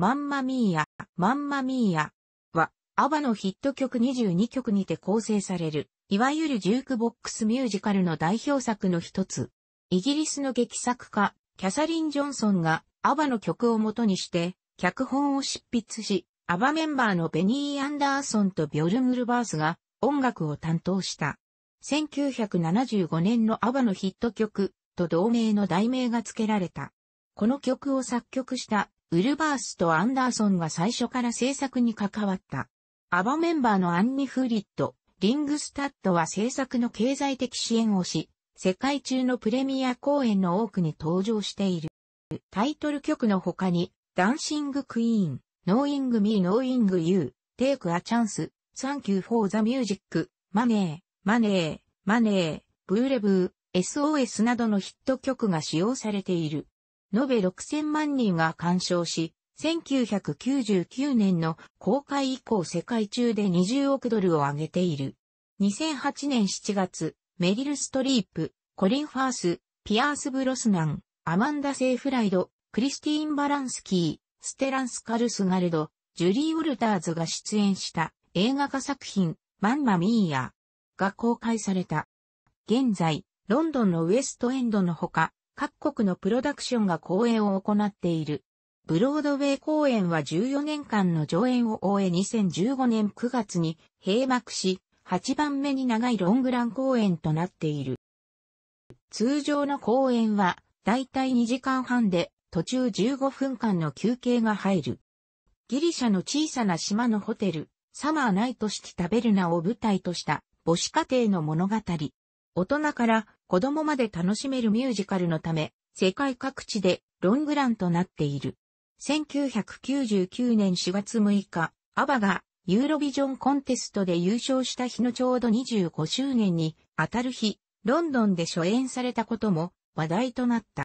マンマミーヤ、マンマミーヤは、アバのヒット曲22曲にて構成される、いわゆるジュークボックスミュージカルの代表作の一つ。イギリスの劇作家、キャサリン・ジョンソンが、アバの曲を元にして、脚本を執筆し、アバメンバーのベニー・アンダーソンとビョルムルバースが音楽を担当した。1975年のアバのヒット曲と同名の題名が付けられた。この曲を作曲したウルバースとアンダーソンが最初から制作に関わった。アバメンバーのアンニ・フーリット、リングスタッドは制作の経済的支援をし、世界中のプレミア公演の多くに登場している。タイトル曲の他に、ダンシング・クイーン、ノーイング・ミー・ノーイング・ユー、テイク・ア・チャンス、サンキュー・フォー・ザ・ミュージック、マネー、マネー、マネー、ブーレブー、SOS などのヒット曲が使用されている。延べ6000万人が鑑賞し、1999年の公開以降世界中で20億ドルを上げている。2008年7月、メリル・ストリープ、コリン・ファース、ピアース・ブロスナン、アマンダ・セイフライド、クリスティーン・バランスキー、ステランス・カルスガルド、ジュリー・ウォルターズが出演した映画化作品、マンマ・ミーヤが公開された。現在、ロンドンのウエストエンドのほか、各国のプロダクションが公演を行っている。ブロードウェイ公演は14年間の上演を終え2015年9月に閉幕し、8番目に長いロングラン公演となっている。通常の公演は、だいたい2時間半で、途中15分間の休憩が入る。ギリシャの小さな島のホテル、サマーナイトシティタベルナを舞台とした母子家庭の物語。大人から子供まで楽しめるミュージカルのため、世界各地でロングランとなっている。1999年4月6日、アバがユーロビジョンコンテストで優勝した日のちょうど25周年に当たる日、ロンドンで初演されたことも話題となった。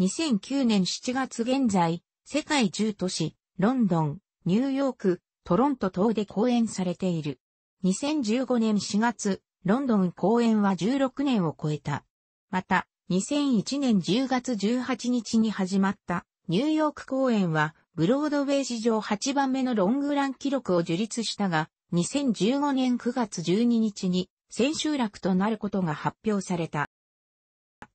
2009年7月現在、世界10都市、ロンドン、ニューヨーク、トロント等で公演されている。2015年4月、ロンドン公演は16年を超えた。また、2001年10月18日に始まったニューヨーク公演は、ブロードウェイ史上8番目のロングラン記録を樹立したが、2015年9月12日に千秋楽となることが発表された。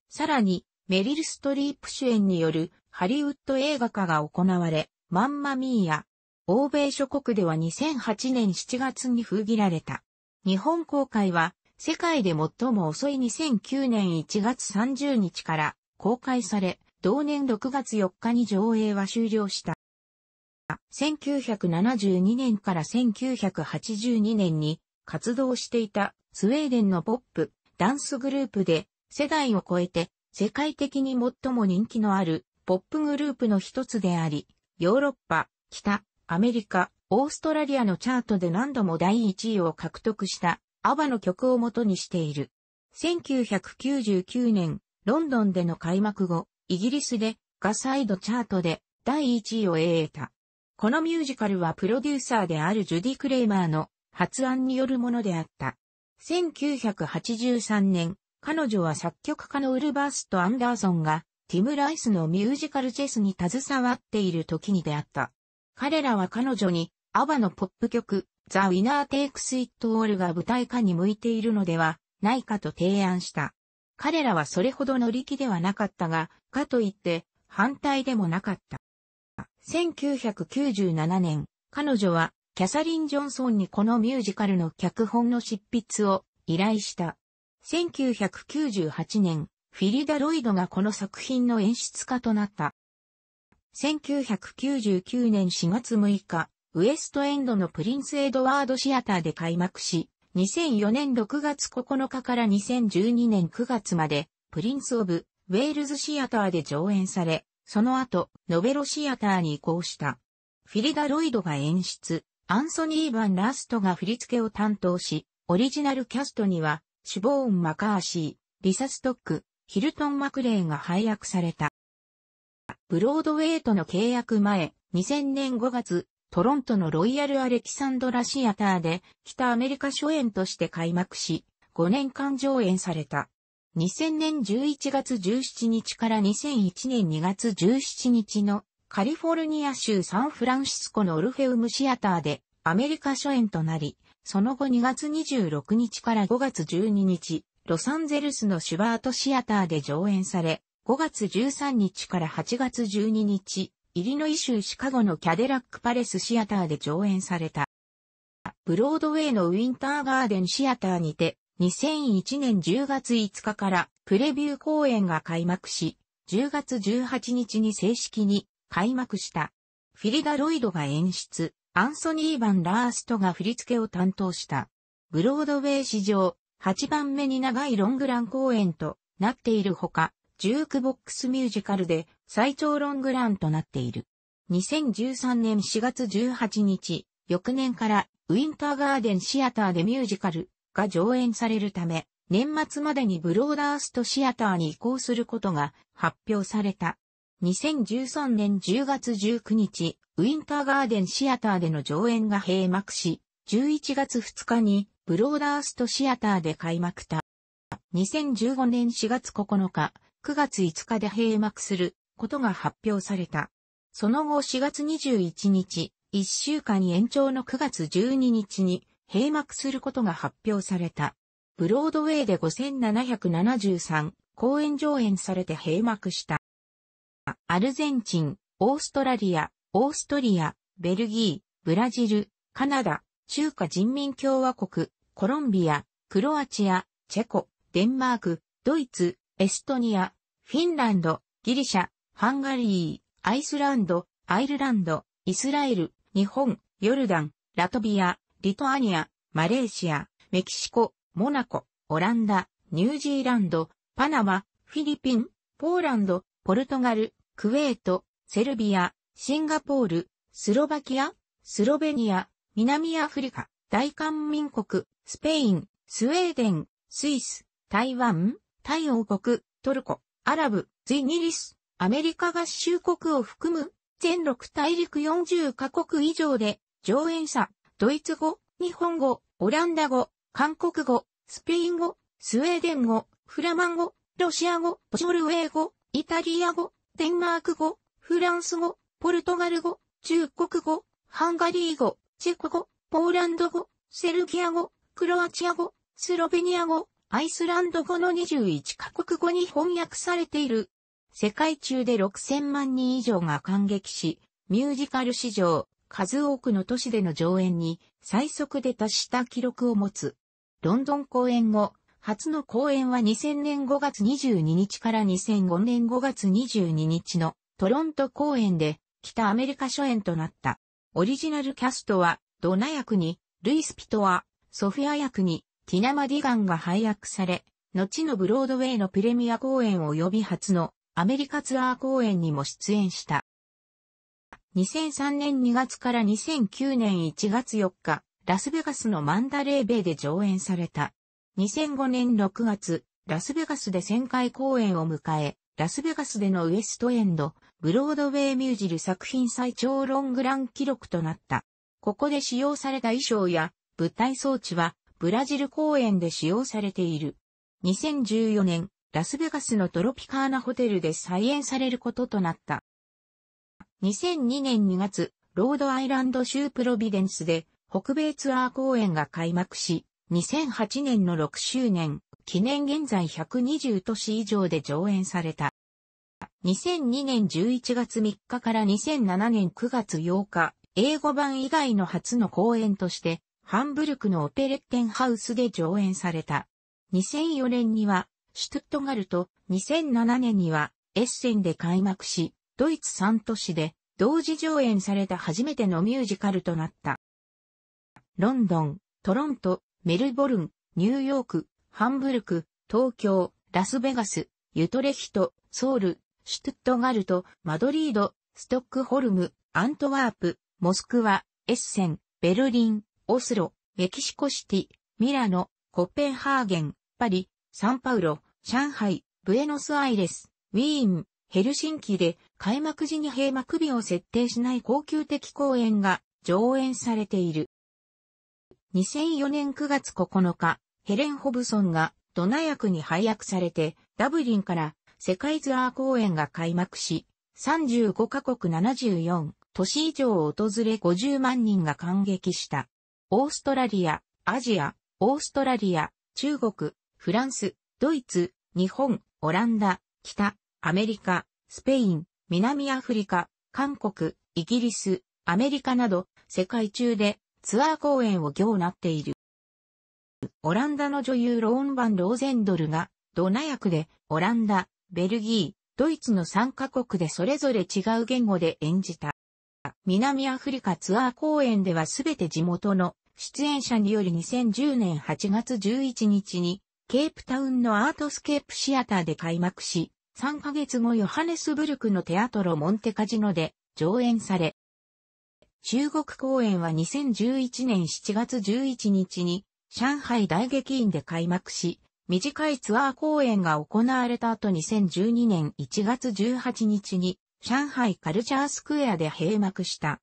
さらに、メリル・ストリープ主演によるハリウッド映画化が行われ、マンマミーや、欧米諸国では2008年7月に封切られた。日本公開は世界で最も遅い2009年1月30日から公開され、同年6月4日に上映は終了した。1972年から1982年に活動していたスウェーデンのポップ、ダンスグループで世代を超えて世界的に最も人気のあるポップグループの一つであり、ヨーロッパ、北、アメリカ、オーストラリアのチャートで何度も第1位を獲得したアバの曲を元にしている。1999年、ロンドンでの開幕後、イギリスでガサイドチャートで第1位を得た。このミュージカルはプロデューサーであるジュディ・クレイマーの発案によるものであった。1983年、彼女は作曲家のウルバースとアンダーソンがティム・ライスのミュージカルチェスに携わっている時に出会った。彼らは彼女にアバのポップ曲ザ・ウィナー・テイクス・イット・オールが舞台化に向いているのではないかと提案した。彼らはそれほど乗り気ではなかったが、かといって反対でもなかった。1997年、彼女はキャサリン・ジョンソンにこのミュージカルの脚本の執筆を依頼した。1998年、フィリダ・ロイドがこの作品の演出家となった。1999年4月6日、ウエストエンドのプリンスエドワードシアターで開幕し、2004年6月9日から2012年9月まで、プリンスオブ、ウェールズシアターで上演され、その後、ノベロシアターに移行した。フィリダ・ロイドが演出、アンソニー・バン・ラストが振り付けを担当し、オリジナルキャストには、シュボーン・マカーシー、リサ・ストック、ヒルトン・マクレーが配役された。ブロードウェイとの契約前、2000年5月、トロントのロイヤル・アレキサンドラ・シアターで北アメリカ初演として開幕し、5年間上演された。2000年11月17日から2001年2月17日のカリフォルニア州サンフランシスコのオルフェウムシアターでアメリカ初演となり、その後2月26日から5月12日、ロサンゼルスのシュバートシアターで上演され、5月13日から8月12日、イリノイ州シカゴのキャデラックパレスシアターで上演された。ブロードウェイのウィンターガーデンシアターにて、2001年10月5日からプレビュー公演が開幕し、10月18日に正式に開幕した。フィリダ・ロイドが演出、アンソニー・バン・ラーストが振り付けを担当した。ブロードウェイ史上8番目に長いロングラン公演となっているほか、ジュークボックスミュージカルで最長ロングランとなっている。2013年4月18日、翌年からウィンターガーデンシアターでミュージカルが上演されるため、年末までにブローダーストシアターに移行することが発表された。2013年10月19日、ウィンターガーデンシアターでの上演が閉幕し、11月2日にブローダーストシアターで開幕た。2015年4月9日、9月5日で閉幕することが発表された。その後4月21日、1週間延長の9月12日に閉幕することが発表された。ブロードウェイで5773公演上演されて閉幕した。アルゼンチン、オーストラリア、オーストリア、ベルギー、ブラジル、カナダ、中華人民共和国、コロンビア、クロアチア、チェコ、デンマーク、ドイツ、エストニア、フィンランド、ギリシャ、ハンガリー、アイスランド、アイルランド、イスラエル、日本、ヨルダン、ラトビア、リトアニア、マレーシア、メキシコ、モナコ、オランダ、ニュージーランド、パナマ、フィリピン、ポーランド、ポルトガル、クウェート、セルビア、シンガポール、スロバキア、スロベニア、南アフリカ、大韓民国、スペイン、スウェーデン、スイス、台湾、タイ王国、トルコ、アラブ、ツイギリス、アメリカ合衆国を含む全6大陸40カ国以上で上演者、ドイツ語、日本語、オランダ語、韓国語、スペイン語、スウェーデン語、フラマン語、ロシア語、ノルウェー語、イタリア語、デンマーク語、フランス語、ポルトガル語、中国語、ハンガリー語、チェコ語、ポーランド語、セルギア語、クロアチア語、スロベニア語、アイスランド語の21カ国語に翻訳されている世界中で6000万人以上が感激し、ミュージカル史上、数多くの都市での上演に最速で達した記録を持つ。ロンドン公演後、初の公演は2000年5月22日から2005年5月22日のトロント公演で北アメリカ初演となった。オリジナルキャストはドナ役にルイス・ピトア、ソフィア役にティナ・マディガンが配役され、後のブロードウェイのプレミア公演及び初のアメリカツアー公演にも出演した。2003年2月から2009年1月4日、ラスベガスのマンダレーベイで上演された。2005年6月、ラスベガスで旋回公演を迎え、ラスベガスでのウエストエンド、ブロードウェイミュージル作品最長ロングラン記録となった。ここで使用された衣装や舞台装置はブラジル公演で使用されている。2014年ラスベガスのトロピカーナホテルで再演されることとなった。2002年2月、ロードアイランド州プロビデンスで北米ツアー公演が開幕し、2008年の6周年、記念現在120都市以上で上演された。2002年11月3日から2007年9月8日、英語版以外の初の公演として、ハンブルクのオペレッテンハウスで上演された。2004年には、シュトゥットガルト、2007年にはエッセンで開幕し、ドイツ3都市で同時上演された初めてのミュージカルとなった。ロンドン、トロント、メルボルン、ニューヨーク、ハンブルク、東京、ラスベガス、ユトレヒト、ソウル、シュトゥットガルト、マドリード、ストックホルム、アントワープ、モスクワ、エッセン、ベルリン、オスロ、メキシコシティ、ミラノ、コペンハーゲン、パリ、サンパウロ、上海、ブエノスアイレス、ウィーン、ヘルシンキで開幕時に閉幕日を設定しない恒久的公演が上演されている。2004年9月9日、ヘレン・ホブソンがドナ役に配役されて、ダブリンから世界ツアー公演が開幕し、35カ国74都市以上を訪れ50万人が感激した。オーストラリア、アジア、オーストラリア、中国、フランス、ドイツ、日本、オランダ、北、アメリカ、スペイン、南アフリカ、韓国、イギリス、アメリカなど世界中でツアー公演を行っている。オランダの女優ローン・バン・ローゼンドルがドナ役でオランダ、ベルギー、ドイツの3カ国でそれぞれ違う言語で演じた。南アフリカツアー公演ではすべて地元の出演者により2010年8月11日にケープタウンのアートスケープシアターで開幕し、3ヶ月後ヨハネスブルクのテアトロ・モンテカジノで上演され、中国公演は2011年7月11日に上海大劇院で開幕し、短いツアー公演が行われた後2012年1月18日に上海カルチャースクエアで閉幕した。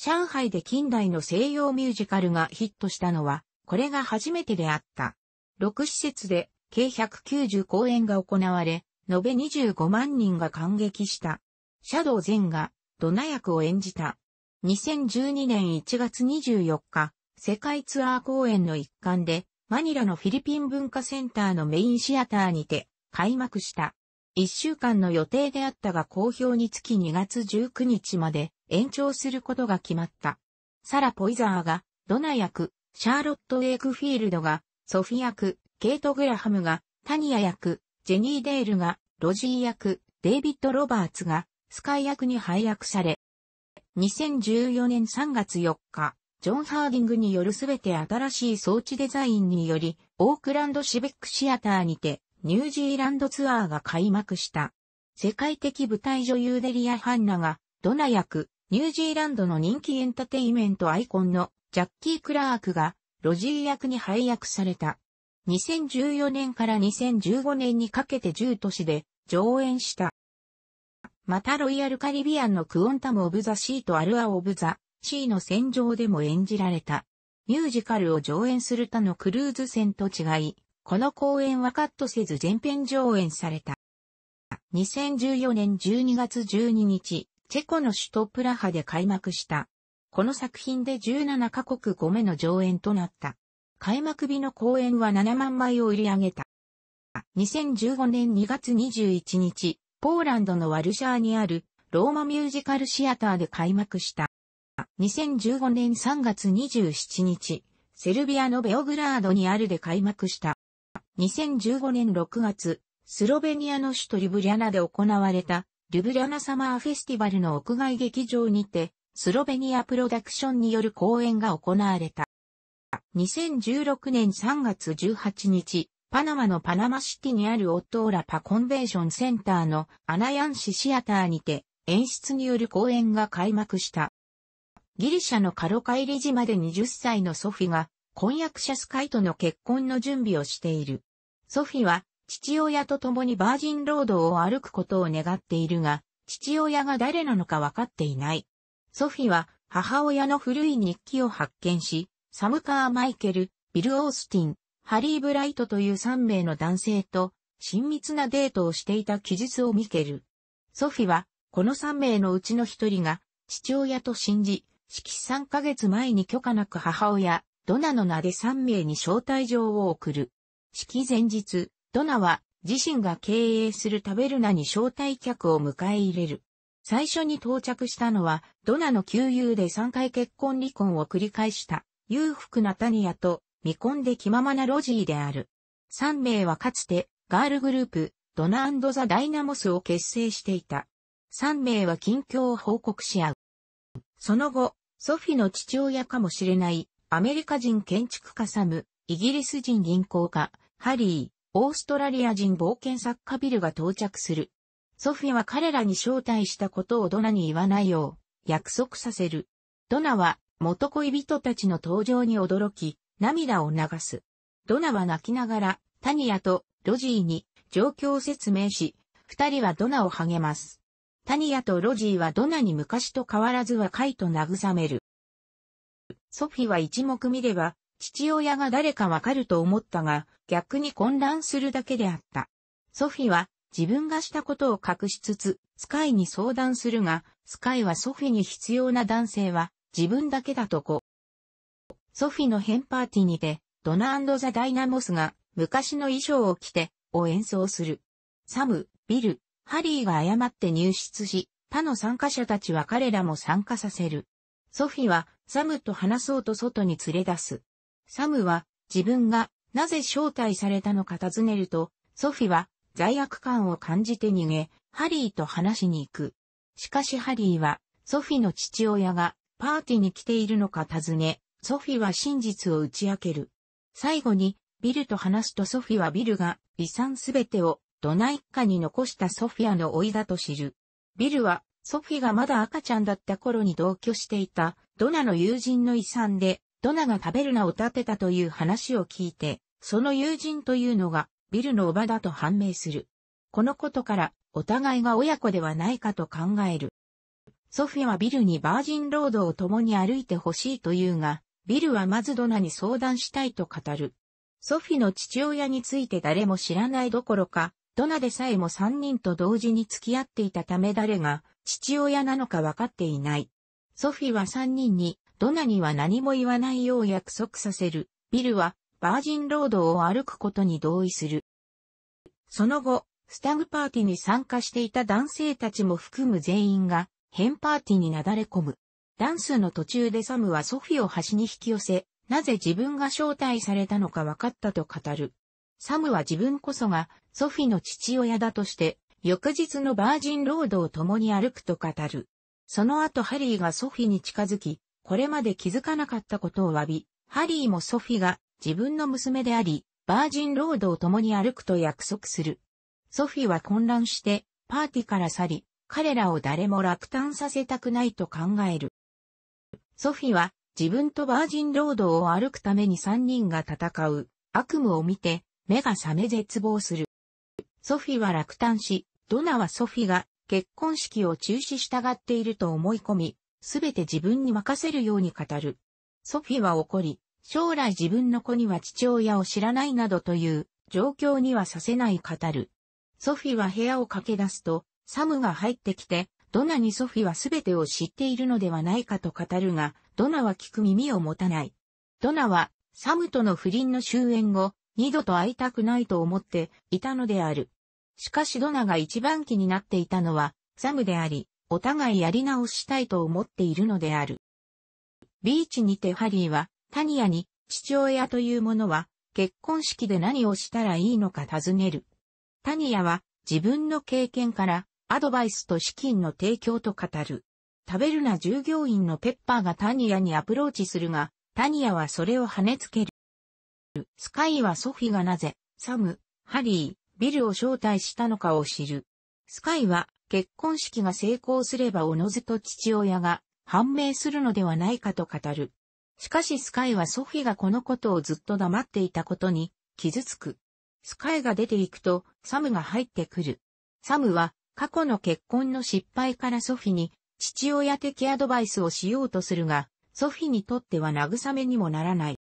上海で近代の西洋ミュージカルがヒットしたのはこれが初めてであった。6施設で計190公演が行われ、延べ25万人が感激した。シャドウゼがドナ役を演じた。2012年1月24日、世界ツアー公演の一環で、マニラのフィリピン文化センターのメインシアターにて開幕した。1週間の予定であったが公表につき2月19日まで延長することが決まった。サラ・ポイザーが、ドナ役、シャーロット・エイクフィールドが、ソフィ役、ケイト・グラハムが、タニア役、ジェニー・デールが、ロジー役、デイビッド・ロバーツが、スカイ役に配役され、2014年3月4日、ジョン・ハーディングによるすべて新しい装置デザインにより、オークランドシビックシアターにて、ニュージーランドツアーが開幕した。世界的舞台女優デリア・ハンナが、ドナ役、ニュージーランドの人気エンターテイメントアイコンのジャッキー・クラークが、ロジー役に配役された。2014年から2015年にかけて10都市で上演した。またロイヤルカリビアンのクオンタム・オブ・ザ・シーとアルア・オブ・ザ・シーの戦場でも演じられた。ミュージカルを上演する他のクルーズ船と違い、この公演はカットせず全編上演された。2014年12月12日、チェコの首都プラハで開幕したこの作品で17カ国5目の上演となった。開幕日の公演は7万枚を売り上げた。2015年2月21日、ポーランドのワルシャーにあるローマミュージカルシアターで開幕した。2015年3月27日、セルビアのベオグラードにあるで開幕した。2015年6月、スロベニアの首都リブリャナで行われた、リュブリャナサマーフェスティバルの屋外劇場にて、スロベニアプロダクションによる公演が行われた。2016年3月18日、パナマのパナマシティにあるオットーラパコンベーションセンターのアナヤンシシアターにて演出による公演が開幕した。ギリシャのカロカイリ島で20歳のソフィが婚約者スカイとの結婚の準備をしている。ソフィは父親と共にバージンロードを歩くことを願っているが、父親が誰なのかわかっていない。ソフィは母親の古い日記を発見し、サム・カー・マイケル、ビル・オースティン、ハリー・ブライトという3名の男性と親密なデートをしていた記述を見ける。ソフィは、この3名のうちの1人が、父親と信じ、式3ヶ月前に許可なく母親、ドナの名で3名に招待状を送る。式前日、ドナは自身が経営する食べる名に招待客を迎え入れる。最初に到着したのは、ドナの旧友で3回結婚離婚を繰り返した裕福なタニアと未婚で気ままなロジーである。3名はかつてガールグループドナザ・ダイナモスを結成していた。3名は近況を報告し合う。その後、ソフィの父親かもしれないアメリカ人建築家サム、イギリス人銀行家、ハリー、オーストラリア人冒険作家ビルが到着する。ソフィは彼らに招待したことをドナに言わないよう、約束させる。ドナは、元恋人たちの登場に驚き、涙を流す。ドナは泣きながら、タニアとロジーに状況を説明し、二人はドナを励ます。タニアとロジーはドナに昔と変わらず若いと慰める。ソフィは一目見れば、父親が誰かわかると思ったが、逆に混乱するだけであった。ソフィは、自分がしたことを隠しつつ、スカイに相談するが、スカイはソフィに必要な男性は、自分だけだとこ。ソフィの変パーティーにて、ドナザ・ダイナモスが、昔の衣装を着て、を演奏する。サム、ビル、ハリーが誤って入室し、他の参加者たちは彼らも参加させる。ソフィは、サムと話そうと外に連れ出す。サムは、自分が、なぜ招待されたのか尋ねると、ソフィは、罪悪感を感じて逃げ、ハリーと話しに行く。しかしハリーは、ソフィの父親がパーティーに来ているのか尋ね、ソフィは真実を打ち明ける。最後に、ビルと話すとソフィはビルが遺産すべてをドナ一家に残したソフィアの老いだと知る。ビルは、ソフィがまだ赤ちゃんだった頃に同居していたドナの友人の遺産で、ドナが食べるなを立てたという話を聞いて、その友人というのがビルの叔母だと判明する。このことから、お互いが親子ではないかと考える。ソフィはビルにバージンロードを共に歩いてほしいというが、ビルはまずドナに相談したいと語る。ソフィの父親について誰も知らないどころか、ドナでさえも三人と同時に付き合っていたため誰が父親なのか分かっていない。ソフィは三人に、ドナには何も言わないよう約束させる。ビルはバージンロードを歩くことに同意する。その後、スタグパーティーに参加していた男性たちも含む全員が、変パーティーになだれ込む。ダンスの途中でサムはソフィを端に引き寄せ、なぜ自分が招待されたのか分かったと語る。サムは自分こそがソフィの父親だとして、翌日のバージンロードを共に歩くと語る。その後ハリーがソフィに近づき、これまで気づかなかったことを詫び、ハリーもソフィが自分の娘であり、バージンロードを共に歩くと約束する。ソフィは混乱して、パーティから去り、彼らを誰も落胆させたくないと考える。ソフィは、自分とバージンロードを歩くために三人が戦う、悪夢を見て、目が覚め絶望する。ソフィは落胆し、ドナはソフィが結婚式を中止したがっていると思い込み、すべて自分に任せるように語る。ソフィは怒り、将来自分の子には父親を知らないなどという状況にはさせない語る。ソフィは部屋を駆け出すと、サムが入ってきて、ドナにソフィは全てを知っているのではないかと語るが、ドナは聞く耳を持たない。ドナは、サムとの不倫の終焉後、二度と会いたくないと思っていたのである。しかしドナが一番気になっていたのは、サムであり、お互いやり直したいと思っているのである。ビーチにてハリーは、タニアに、父親というものは、結婚式で何をしたらいいのか尋ねる。タニアは、自分の経験から、アドバイスと資金の提供と語る。食べるな従業員のペッパーがタニアにアプローチするが、タニアはそれを跳ねつける。スカイはソフィがなぜ、サム、ハリー、ビルを招待したのかを知る。スカイは、結婚式が成功すればおのずと父親が判明するのではないかと語る。しかしスカイはソフィがこのことをずっと黙っていたことに傷つく。スカイが出て行くとサムが入ってくる。サムは過去の結婚の失敗からソフィに父親的アドバイスをしようとするが、ソフィにとっては慰めにもならない。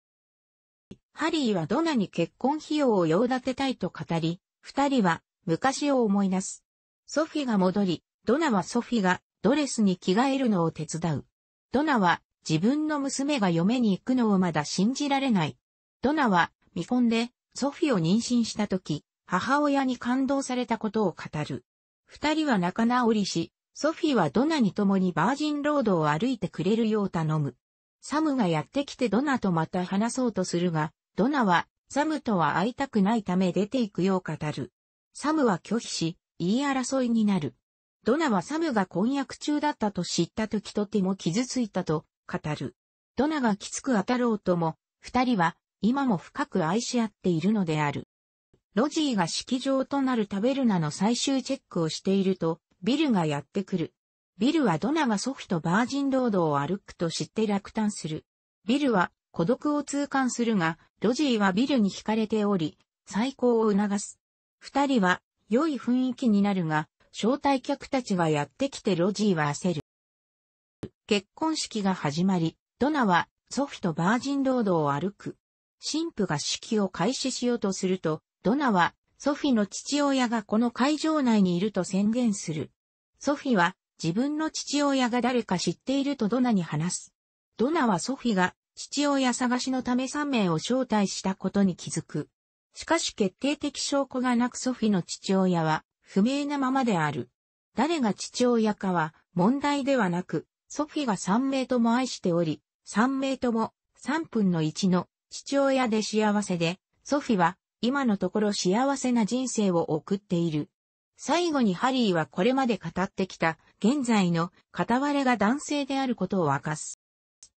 ハリーはドナに結婚費用を用立てたいと語り、二人は昔を思い出す。ソフィが戻り、ドナはソフィがドレスに着替えるのを手伝う。ドナは自分の娘が嫁に行くのをまだ信じられない。ドナは未婚でソフィを妊娠した時、母親に感動されたことを語る。二人は仲直りし、ソフィはドナに共にバージンロードを歩いてくれるよう頼む。サムがやってきてドナとまた話そうとするが、ドナはサムとは会いたくないため出て行くよう語る。サムは拒否し、言い争いになる。ドナはサムが婚約中だったと知った時とても傷ついたと語る。ドナがきつく当たろうとも、二人は今も深く愛し合っているのである。ロジーが式場となるタベルナの最終チェックをしていると、ビルがやってくる。ビルはドナが祖父とバージンロードを歩くと知って落胆する。ビルは孤独を痛感するが、ロジーはビルに惹かれており、再興を促す。二人は良い雰囲気になるが、招待客たちがやってきてロジーは焦る。結婚式が始まり、ドナはソフィとバージンロードを歩く。神父が式を開始しようとすると、ドナはソフィの父親がこの会場内にいると宣言する。ソフィは自分の父親が誰か知っているとドナに話す。ドナはソフィが父親探しのため3名を招待したことに気づく。しかし決定的証拠がなくソフィの父親は不明なままである。誰が父親かは問題ではなく、ソフィが3名とも愛しており、3名とも3分の1の父親で幸せで、ソフィは今のところ幸せな人生を送っている。最後にハリーはこれまで語ってきた現在の片割れが男性であることを明かす。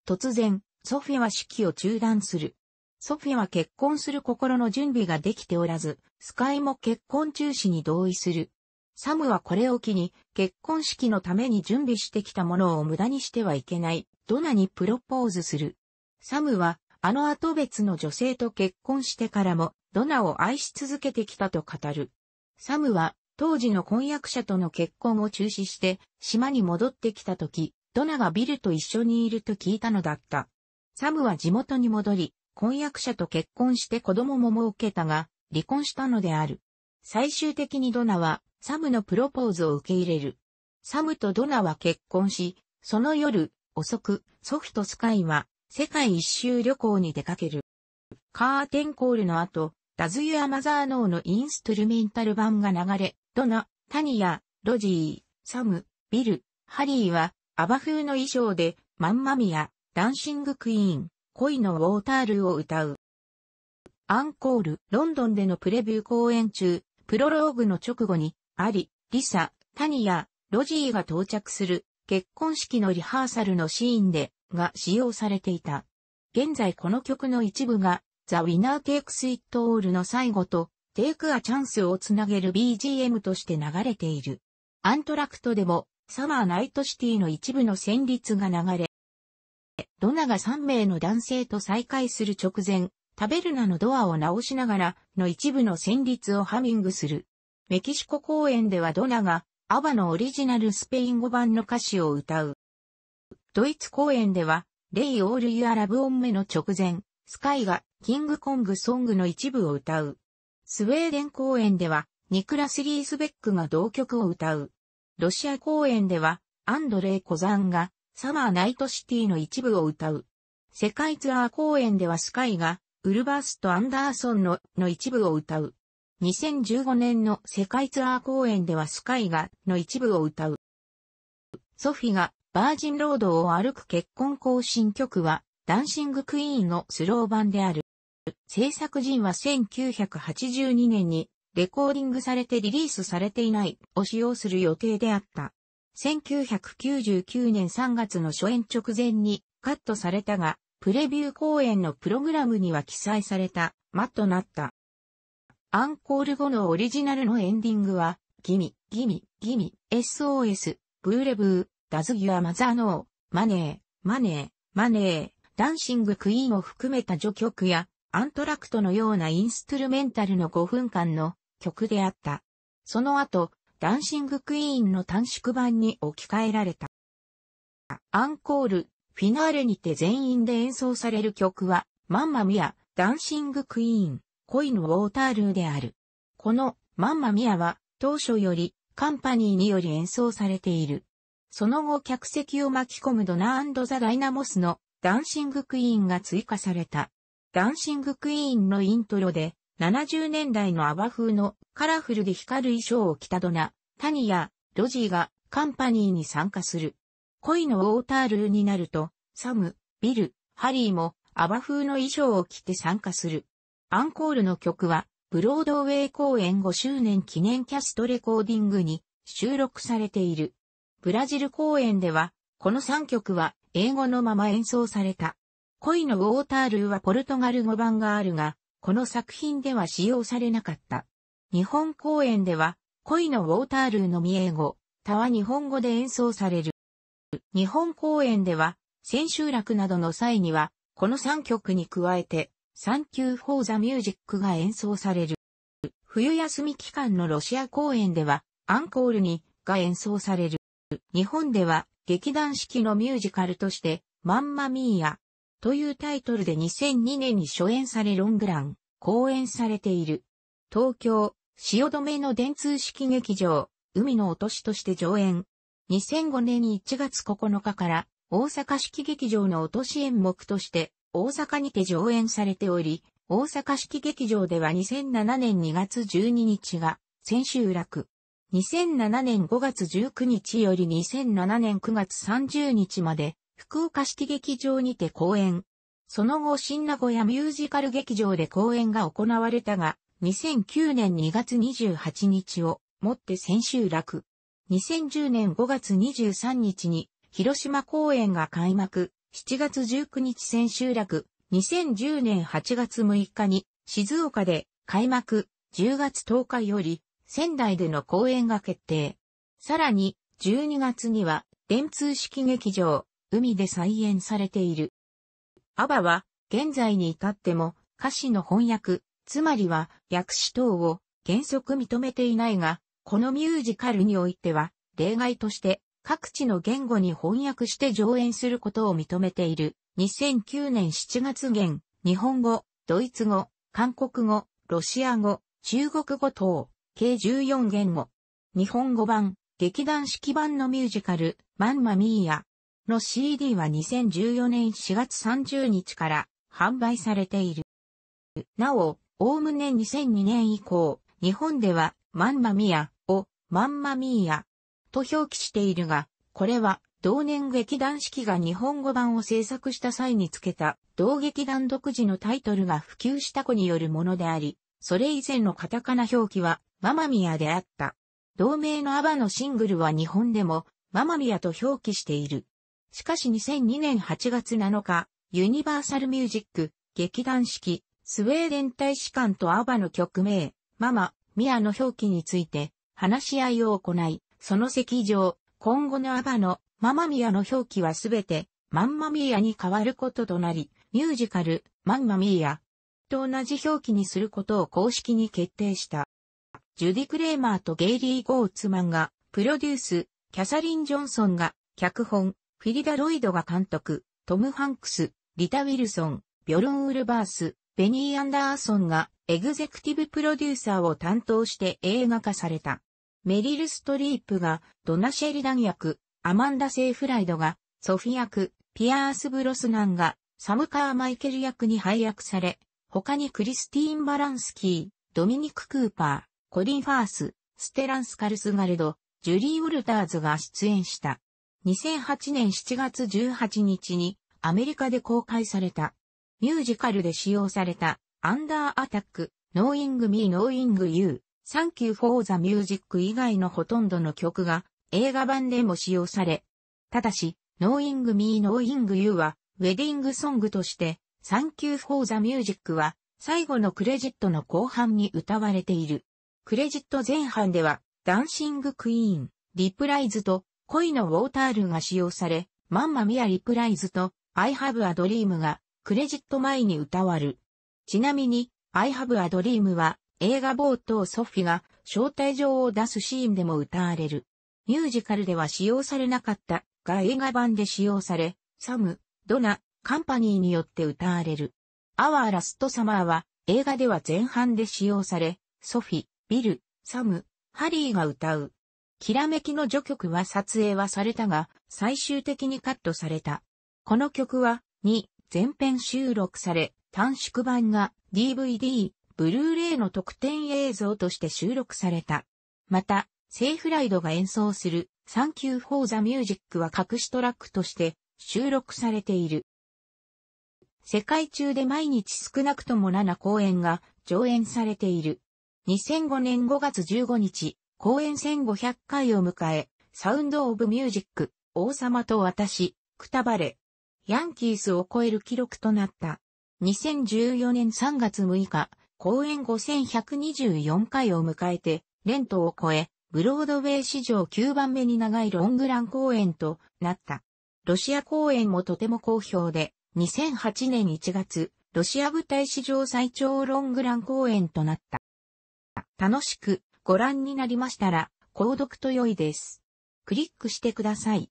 突然、ソフィは式を中断する。ソフィは結婚する心の準備ができておらず、スカイも結婚中止に同意する。サムはこれを機に、結婚式のために準備してきたものを無駄にしてはいけない、ドナにプロポーズする。サムは、あの後別の女性と結婚してからも、ドナを愛し続けてきたと語る。サムは、当時の婚約者との結婚を中止して、島に戻ってきた時、ドナがビルと一緒にいると聞いたのだった。サムは地元に戻り、婚約者と結婚して子供も儲けたが、離婚したのである。最終的にドナは、サムのプロポーズを受け入れる。サムとドナは結婚し、その夜、遅く、ソフトスカイは、世界一周旅行に出かける。カーテンコールの後、ダズ・ユア・マザー・ノーのインストゥルメンタル版が流れ、ドナ、タニヤ、ロジー、サム、ビル、ハリーは、アバ風の衣装で、マンマミア、ダンシング・クイーン、恋のウォータールを歌う。アンコール、ロンドンでのプレビュー公演中、プロローグの直後に、あり、リサ、タニア、ロジーが到着する結婚式のリハーサルのシーンでが使用されていた。現在この曲の一部がザ・ウィナー・テイク・スイット・オールの最後とテイク・ア・チャンスをつなげる BGM として流れている。アントラクトでもサマーナイトシティの一部の旋律が流れ、ドナが3名の男性と再会する直前、タベルナのドアを直しながらの一部の旋律をハミングする。メキシコ公演ではドナが、アバのオリジナルスペイン語版の歌詞を歌う。ドイツ公演では、レイ・オール・ユア・ラブ・オンメの直前、スカイが、キングコングソングの一部を歌う。スウェーデン公演では、ニクラス・リースベックが同曲を歌う。ロシア公演では、アンドレイ・コザンが、サマー・ナイト・シティの一部を歌う。世界ツアー公演ではスカイが、ウルバースとアンダーソンの、の一部を歌う。2015年の世界ツアー公演ではスカイがの一部を歌う。ソフィがバージンロードを歩く結婚更新曲はダンシングクイーンのスロー版である。制作人は1982年にレコーディングされてリリースされていないを使用する予定であった。1999年3月の初演直前にカットされたが、プレビュー公演のプログラムには記載された、マッとなった。アンコール後のオリジナルのエンディングは、ギミ、ギミ、ギミ、SOS、ブーレブー、ダズギュアマザーノー、マネー、マネー、マネー、ダンシングクイーンを含めた序曲や、アントラクトのようなインストゥルメンタルの5分間の曲であった。その後、ダンシングクイーンの短縮版に置き換えられた。アンコール、フィナーレにて全員で演奏される曲は、マンマミア、ダンシングクイーン。恋のウォータールーである。このマンマミアは当初よりカンパニーにより演奏されている。その後客席を巻き込むドナーザ・ダイナモスのダンシング・クイーンが追加された。ダンシング・クイーンのイントロで70年代のアバ風のカラフルで光る衣装を着たドナ、タニやロジーがカンパニーに参加する。恋のウォータールーになると、サム、ビル、ハリーもアバ風の衣装を着て参加する。アンコールの曲は、ブロードウェイ公演5周年記念キャストレコーディングに収録されている。ブラジル公演では、この3曲は英語のまま演奏された。恋のウォータールーはポルトガル語版があるが、この作品では使用されなかった。日本公演では、恋のウォータールーのみ英語、他は日本語で演奏される。日本公演では、千秋楽などの際には、この3曲に加えて、サンキュー・フォー・ザ・ミュージックが演奏される。冬休み期間のロシア公演では、アンコールにが演奏される。日本では劇団式のミュージカルとして、マンマミーヤというタイトルで2002年に初演されロングラン、公演されている。東京、汐留の電通式劇場、海の落としとして上演。2005年1月9日から大阪式劇場の落とし演目として大阪にて上演されており、大阪式劇場では2007年2月12日が千秋楽。2007年5月19日より2007年9月30日まで福岡式劇場にて公演。その後新名古屋ミュージカル劇場で公演が行われたが、2009年2月28日をもって千秋楽。2010年5月23日に広島公演が開幕。7月19日千秋楽、2010年8月6日に静岡で開幕、10月10日より仙台での公演が決定。さらに、12月には電通式劇場、海で再演されている。アバは、現在に至っても歌詞の翻訳、つまりは訳詞等を原則認めていないが、このミュージカルにおいては例外として各地の言語に翻訳して上演することを認めている。2009年7月現、日本語、ドイツ語、韓国語、ロシア語、中国語等、計14言語。日本語版、劇団四季版のミュージカル、マンマミーヤの CD は2014年4月30日から販売されている。なお、おおむね2002年以降、日本では、マンマミーヤを、マンマミーヤと表記しているが、これは同年劇団四季が日本語版を制作した際につけた同劇団独自のタイトルが普及した子によるものであり、それ以前のカタカナ表記はママミヤであった。同名のアバのシングルは日本でもママミヤと表記している。しかし2002年8月7日、ユニバーサルミュージック、劇団四季、スウェーデン大使館とアバの曲名、ママ、ミアの表記について話し合いを行い、その席上、今後のアバのママミアの表記はすべてマンマミーアに変わることとなり、ミュージカルマンマミーアと同じ表記にすることを公式に決定した。ジュディ・クレーマーとゲイリー・ゴーツマンがプロデュース、キャサリン・ジョンソンが脚本、フィリダ・ロイドが監督、トム・ハンクス、リタ・ウィルソン、ビョロン・ウルバース、ベニー・アンダーソンがエグゼクティブプロデューサーを担当して映画化された。メリル・ストリープがドナ・シェリダン役、アマンダ・セイフライドがソフィ役、ピアース・ブロスナンがサム・カー・マイケル役に配役され、他にクリスティーン・バランスキー、ドミニク・クーパー、コリン・ファース、ステランス・カルスガルド、ジュリー・ウォルターズが出演した。2008年7月18日にアメリカで公開された。ミュージカルで使用されたアンダーアタック、ノーイング・ミー・ノーイング・ユー。サンキューフォーザミュージック以外のほとんどの曲が映画版でも使用され、ただし、ノーイングミーノーイングユーはウェディングソングとして、サンキューフォーザミュージックは最後のクレジットの後半に歌われている。クレジット前半では、ダンシングクイーン、リプライズと恋のウォータールが使用され、マンマミアリプライズと I have a dream がクレジット前に歌わる。ちなみに I have a dream は映画冒頭ソフィが招待状を出すシーンでも歌われる。ミュージカルでは使用されなかったが映画版で使用され、サム、ドナ、カンパニーによって歌われる。アワーラストサマーは映画では前半で使用され、ソフィ、ビル、サム、ハリーが歌う。きらめきの序曲は撮影はされたが、最終的にカットされた。この曲は、2、全編収録され、短縮版が DVD、ブルーレイの特典映像として収録された。また、セイフライドが演奏するサンキューフォーザミュージックは隠しトラックとして収録されている。世界中で毎日少なくとも7公演が上演されている。2005年5月15日、公演1500回を迎え、サウンド・オブ・ミュージック、王様と私、くたばれ、ヤンキースを超える記録となった。2014年3月6日、公演5124回を迎えて、レントを超え、ブロードウェイ史上9番目に長いロングラン公演となった。ロシア公演もとても好評で、2008年1月、ロシア舞台史上最長ロングラン公演となった。楽しくご覧になりましたら、購読と良いです。クリックしてください。